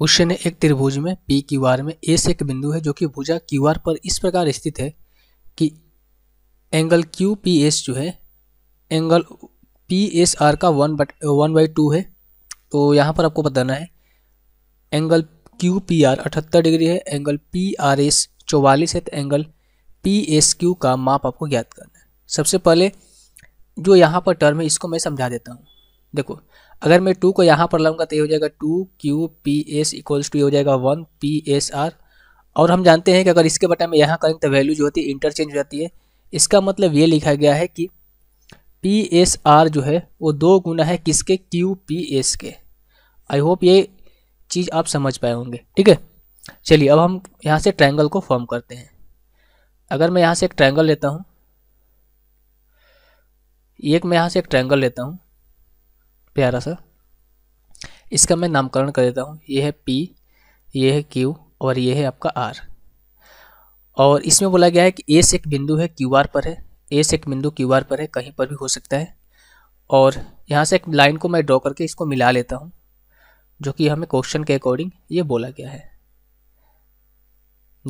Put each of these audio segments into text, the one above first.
question है एक त्रिभुज में पी क्यू आर में ए से एक बिंदु है जो कि भुजा क्यू आर पर इस प्रकार स्थित है कि एंगल क्यू पी एस जो है एंगल पी एस आर का one but one by two है तो यहाँ पर आपको बताना है एंगल क्यू पी आर अठहत्तर डिग्री है एंगल पी आर एस चौवालीस है तो एंगल पी एस क्यू का माप आपको ज्ञात करना है सबसे पहले जो यहाँ पर टर्म है इसको मैं समझा देता हूँ देखो अगर मैं टू को यहाँ पर लाऊंगा तो ये हो जाएगा two Q P S equals to ये हो जाएगा वन पी एस आर और हम जानते हैं कि अगर इसके बटा में यहाँ करेंगे तो वैल्यू जो होती है इंटरचेंज हो जाती है इसका मतलब ये लिखा गया है कि पी एस आर जो है वो दो गुना है किसके क्यू पी एस के आई होप ये चीज़ आप समझ पाए होंगे ठीक है चलिए अब हम यहाँ से ट्रायंगल को फॉर्म करते हैं अगर मैं यहाँ से एक ट्रायंगल लेता हूँ एक मैं यहाँ से एक ट्रायंगल लेता हूँ प्यारा सा इसका मैं नामकरण कर देता हूँ ये है पी ये है क्यू और ये है आपका आर और इसमें बोला गया है कि एस एक बिंदु है क्यू आर पर है एस एक बिंदु क्यू आर पर है कहीं पर भी हो सकता है और यहाँ से एक लाइन को मैं ड्रॉ करके इसको मिला लेता हूँ जो कि हमें क्वेश्चन के अकॉर्डिंग ये बोला गया है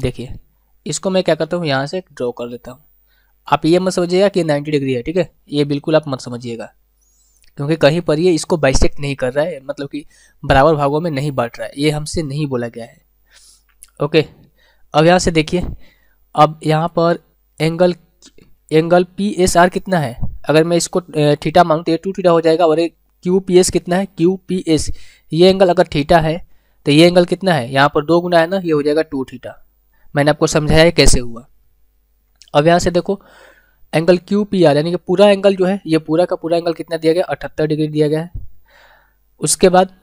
देखिए इसको मैं क्या करता हूँ यहाँ से ड्रॉ कर लेता हूँ आप ये मत समझिएगा कि नाइन्टी डिग्री है ठीक है ये बिल्कुल आप मत समझिएगा क्योंकि कहीं पर ये इसको बाइसेक्ट नहीं कर रहा है मतलब कि बराबर भागों में नहीं बांट रहा है ये हमसे नहीं बोला गया है ओके अब यहाँ से देखिए अब यहाँ पर angle angle P S R कितना है अगर मैं इसको थीटा मांगू तो ये टू थीटा हो जाएगा और एक क्यू पी एस कितना है क्यू पी एस ये एंगल अगर थीटा है तो ये एंगल कितना है यहाँ पर दो गुना है ना ये हो जाएगा टू थीटा मैंने आपको समझाया कैसे हुआ अब यहाँ से देखो एंगल क्यू पी आर यानी कि पूरा एंगल जो है ये पूरा का पूरा एंगल कितना दिया गया अठहत्तर डिग्री दिया गया है उसके बाद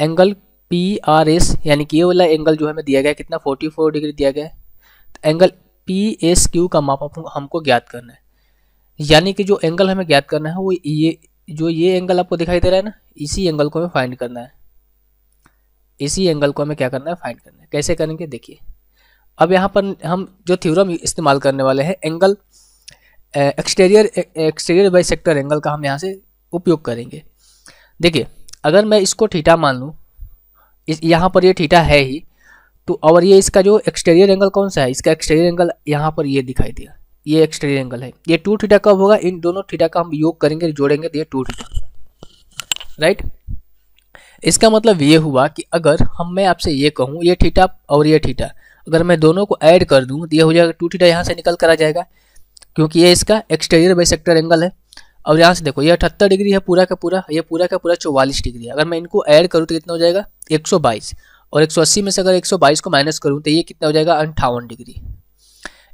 एंगल पी आर एस यानी कि ये वाला एंगल जो हमें दिया गया कितना फोर्टी फोर डिग्री दिया गया है तो एंगल पी एस क्यू का माप हमको ज्ञात करना है यानी कि जो एंगल हमें ज्ञात करना है वो ये जो ये एंगल आपको दिखाई दे रहा है ना इसी एंगल को हमें फाइंड करना है इसी एंगल को हमें क्या करना है फाइंड करना है कैसे करेंगे देखिए अब यहाँ पर हम जो थ्योरम इस्तेमाल करने वाले हैं angle exterior exterior bisector angle का हम यहाँ से उपयोग करेंगे देखिए अगर मैं इसको ठीठा मान लूँ इस यहाँ पर ये ठीठा है ही तो और ये इसका जो एक्सटेरियर एंगल कौन सा है इसका एक्सटेरियर एंगल यहाँ पर ये दिखाई दिया ये एक्सटेरियर एंगल है ये टू थीटा कब होगा इन दोनों थीटा का हम योग करेंगे जोड़ेंगे तो ये टू थीटा राइट इसका मतलब ये हुआ कि अगर हम मैं आपसे ये कहूँ ये थीटा और ये थीटा अगर मैं दोनों को ऐड कर दूँ तो ये हो जाएगा टू थीटा यहाँ से निकल कर आ जाएगा क्योंकि ये इसका एक्सटेरियर बाई सेक्टर एंगल है और यहाँ से देखो ये अठहत्तर डिग्री है पूरा का पूरा ये पूरा का पूरा चौवालीस डिग्री है अगर मैं इनको ऐड करूँ तो कितना हो जाएगा एक सौ बाईस और एक सौ अस्सी में से अगर एक सौ बाईस को माइनस करूँ तो ये कितना हो जाएगा अंठावन डिग्री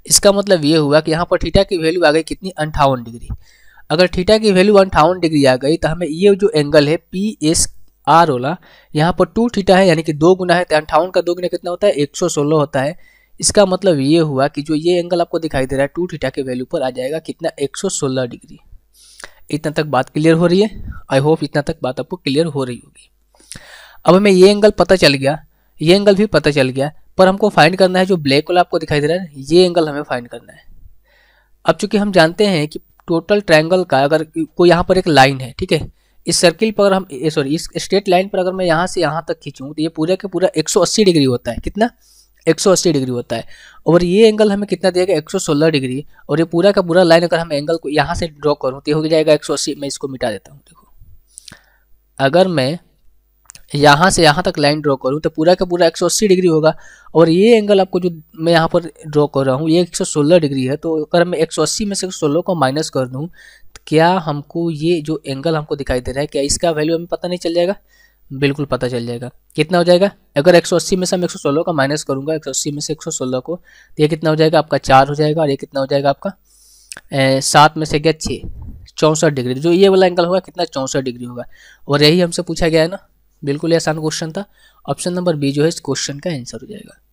इसका मतलब ये हुआ कि यहाँ पर ठीठा की वैल्यू आ गई कितनी अंठावन डिग्री अगर ठीठा की वैल्यू अंठावन डिग्री आ गई तो हमें ये जो एंगल है पी एस आर ओला यहाँ पर टू ठीठा है यानी कि दो गुना है तो अंठावन का दो गुना कितना होता है एक सौ सोलह होता है इसका मतलब ये हुआ कि जो ये एंगल आपको दिखाई दे रहा है टू थीटा के वैल्यू पर आ जाएगा कितना 116 डिग्री इतना तक बात क्लियर हो रही है आई होप इतना तक बात आपको क्लियर हो रही होगी अब हमें ये एंगल पता चल गया ये एंगल भी पता चल गया पर हमको फाइंड करना है जो ब्लैक वाला आपको दिखाई दे रहा है ये एंगल हमें फाइंड करना है अब चूंकि हम जानते हैं कि टोटल ट्रायंगल का अगर कोई यहाँ पर एक लाइन है ठीक है इस सर्किल पर हम सॉरी इस स्ट्रेट लाइन पर अगर मैं यहाँ से यहाँ तक खींचूँ तो ये पूरा के पूरा 180 डिग्री होता है कितना 180 डिग्री होता है और ये एंगल हमें कितना दिया गया 116 डिग्री और ये पूरा का पूरा लाइन अगर हम एंगल को यहाँ से ड्रॉ करूँ तो हो जाएगा 180 मैं इसको मिटा देता हूँ देखो अगर मैं यहाँ से यहाँ तक लाइन ड्रॉ करूँ तो पूरा का पूरा 180 डिग्री होगा और ये एंगल आपको जो मैं यहाँ पर ड्रॉ कर रहा हूँ ये एक डिग्री है तो अगर मैं एक में से सोलह को माइनस कर दूँ तो क्या हमको ये जो एंगल हमको दिखाई दे रहा है क्या इसका वैल्यू हमें पता नहीं चल जाएगा बिल्कुल पता चल जाएगा कितना हो जाएगा अगर 180 में से मैं 116 का माइनस करूंगा 180 में से 116 को तो ये कितना हो जाएगा आपका चार हो जाएगा और ये कितना हो जाएगा आपका सात में से गया छः चौंसठ डिग्री जो ये वाला एंगल होगा कितना चौंसठ डिग्री होगा और यही हमसे पूछा गया है ना बिल्कुल ही आसान क्वेश्चन था ऑप्शन नंबर बी जो है इस क्वेश्चन का आंसर हो जाएगा